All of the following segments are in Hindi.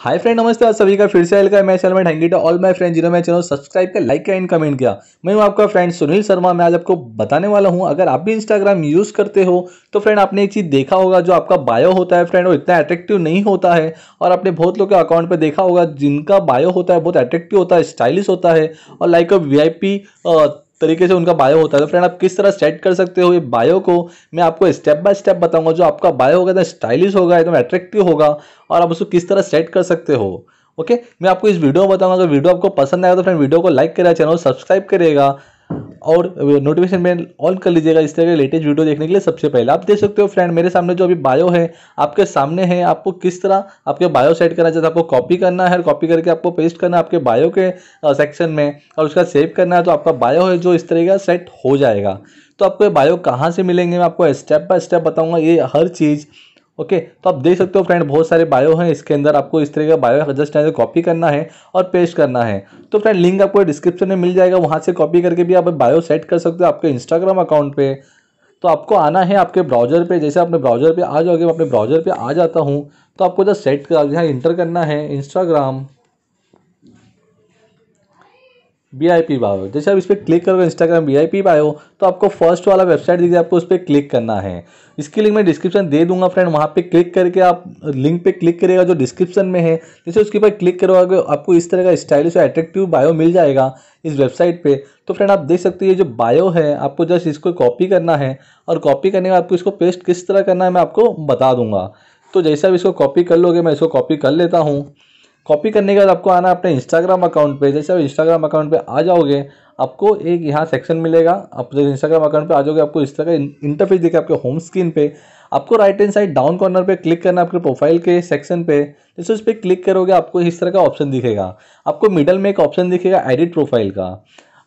हाय फ्रेंड नमस्ते आप सभी का फिर से वेलकम मैं चैनल में ढंगी टू ऑल माय फ्रेंड जिन्होंने मैं चैनल सब्सक्राइब किया लाइक किया एंड कमेंट किया मैं हूं आपका फ्रेंड सुनील शर्मा मैं आज आपको बताने वाला हूं अगर आप भी इंस्टाग्राम यूज़ करते हो तो फ्रेंड आपने एक चीज़ देखा होगा जो आपका बायो होता है फ्रेंड वो इतना अट्रैक्टिव नहीं होता है और आपने बहुत लोग के अकाउंट पर देखा होगा जिनका बायो होता है बहुत अट्रैक्टिव होता है स्टाइलिश होता है और लाइक अ वी तरीके से उनका बायो होता है तो फ्रेंड आप किस तरह सेट कर सकते हो ये बायो को मैं आपको स्टेप बाय स्टेप बताऊंगा जो आपका बायो होगा एकदम स्टाइलिश होगा एकदम अट्रैक्टिव होगा और आप उसको किस तरह सेट कर सकते हो ओके मैं आपको इस वीडियो में बताऊंगा अगर वीडियो आपको पसंद आएगा तो फ्रेंड वीडियो को लाइक करेगा चैनल सब्सक्राइब करेगा और नोटिफिकेशन बेल ऑन कर लीजिएगा इस तरह के लेटेस्ट वीडियो देखने के लिए सबसे पहले आप देख सकते हो फ्रेंड मेरे सामने जो अभी बायो है आपके सामने है आपको किस तरह आपके बायो सेट करना चाहिए आपको कॉपी करना है और कॉपी करके आपको पेस्ट करना है आपके बायो के सेक्शन में और उसका सेव करना है तो आपका बायो है जो इस तरह का सेट हो जाएगा तो आपको ये बायो कहाँ से मिलेंगे मैं आपको स्टेप बाय स्टेप बताऊंगा ये हर चीज़ ओके तो आप देख सकते हो फ्रेंड बहुत सारे बायो हैं इसके अंदर आपको इस तरह का बायो जस्ट है कॉपी करना है और पेश करना है तो फ्रेंड लिंक आपको डिस्क्रिप्शन में मिल जाएगा वहाँ से कॉपी करके भी आप बायो सेट कर सकते हो आपके इंस्टाग्राम अकाउंट पे तो आपको आना है आपके ब्राउजर पे जैसे आपने ब्राउजर पे आ जाओगे मैं अपने ब्राउजर पे आ जाता हूँ तो आपको जस्ट सेट यहाँ इंटर करना है Instagram V I P bio जैसे आप इस पर क्लिक करोगे Instagram V I P bio तो आपको फर्स्ट वाला वेबसाइट दिख आपको उस पर क्लिक करना है इसकी लिंक मैं डिस्क्रिप्शन दे दूंगा फ्रेंड वहाँ पे क्लिक करके आप लिंक पे क्लिक करेगा जो डिस्क्रिप्शन में है जैसे उसके ऊपर क्लिक करोगे आपको इस तरह का स्टाइलिश और एट्रेक्टिव बायो मिल जाएगा इस वेबसाइट पर तो फ्रेंड आप देख सकते हैं ये जो बायो है आपको जस्ट इसको कॉपी करना है और कॉपी करने के बाद आपको इसको पेस्ट किस तरह करना है मैं आपको बता दूंगा तो जैसा आप इसको कॉपी कर लोगे मैं इसको कॉपी कर लेता हूँ कॉपी करने के बाद आपको आना अपने इंस्टाग्राम अकाउंट पे जैसे आप इंस्टाग्राम अकाउंट पे आ जाओगे आपको एक यहाँ सेक्शन मिलेगा आप जब इंस्टाग्राम अकाउंट पे आ जाओगे आपको इस तरह का इंटरफेस दिखे आपके होम स्क्रीन पे आपको right hand side down corner पे क्लिक करना आपके प्रोफाइल के सेक्शन पे जैसे उस पर क्लिक करोगे आपको इस तरह का ऑप्शन दिखेगा आपको मिडल में एक ऑप्शन दिखेगा एडिट प्रोफाइल का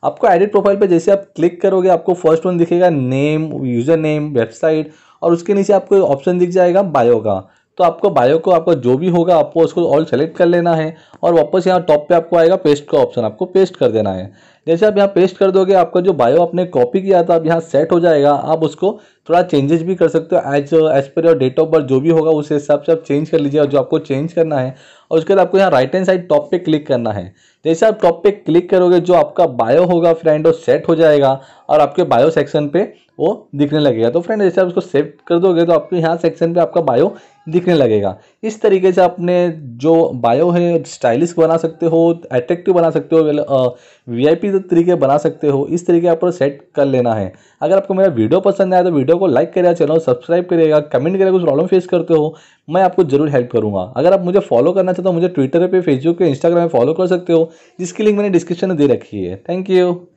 आपको एडिट प्रोफाइल पर जैसे आप क्लिक करोगे आपको फर्स्ट वन दिखेगा नेम यूज़र नेम वेबसाइट और उसके नीचे आपको ऑप्शन दिख जाएगा बायो का तो आपको बायो को आपको जो भी होगा आपको उसको ऑल सेलेक्ट कर लेना है और वापस यहाँ टॉप पे आपको आएगा पेस्ट का ऑप्शन आपको पेस्ट कर देना है जैसे आप यहाँ पेस्ट कर दोगे आपका जो बायो आपने कॉपी किया था अब यहाँ सेट हो जाएगा आप उसको थोड़ा चेंजेस भी कर सकते हो एज एज पर योर डेट ऑफ बर्थ जो भी होगा उस हिसाब से आप चेंज कर लीजिए और जो आपको चेंज करना है और उसके बाद आपको यहाँ राइट हैंड साइड टॉप पे क्लिक करना है जैसे आप टॉप पे क्लिक करोगे जो आपका बायो होगा फ्रेंड वो सेट हो जाएगा और आपके बायो सेक्शन पे वो दिखने लगेगा तो फ्रेंड जैसे आप उसको सेव कर दोगे तो आपको यहाँ सेक्शन पे आपका बायो दिखने लगेगा इस तरीके से आपने जो बायो है स्टाइलिश बना सकते हो एट्रेक्टिव बना सकते हो वी आई पी तरीके बना सकते हो इस तरीके आप सेट कर लेना है अगर आपको मेरा वीडियो पसंद आया तो वीडियो को लाइक करेगा चैनल सब्सक्राइब करिएगा कमेंट करेगा कुछ प्रॉब्लम फेस करते हो मैं आपको जरूर हेल्प करूँगा अगर आप मुझे फॉलो करना चाहते हो तो मुझे ट्विटर पर फेसबुक पर इंस्टाग्राम पर फॉलो कर सकते हो जिसकी लिंक मैंने डिस्क्रिप्शन में दे रखी है थैंक यू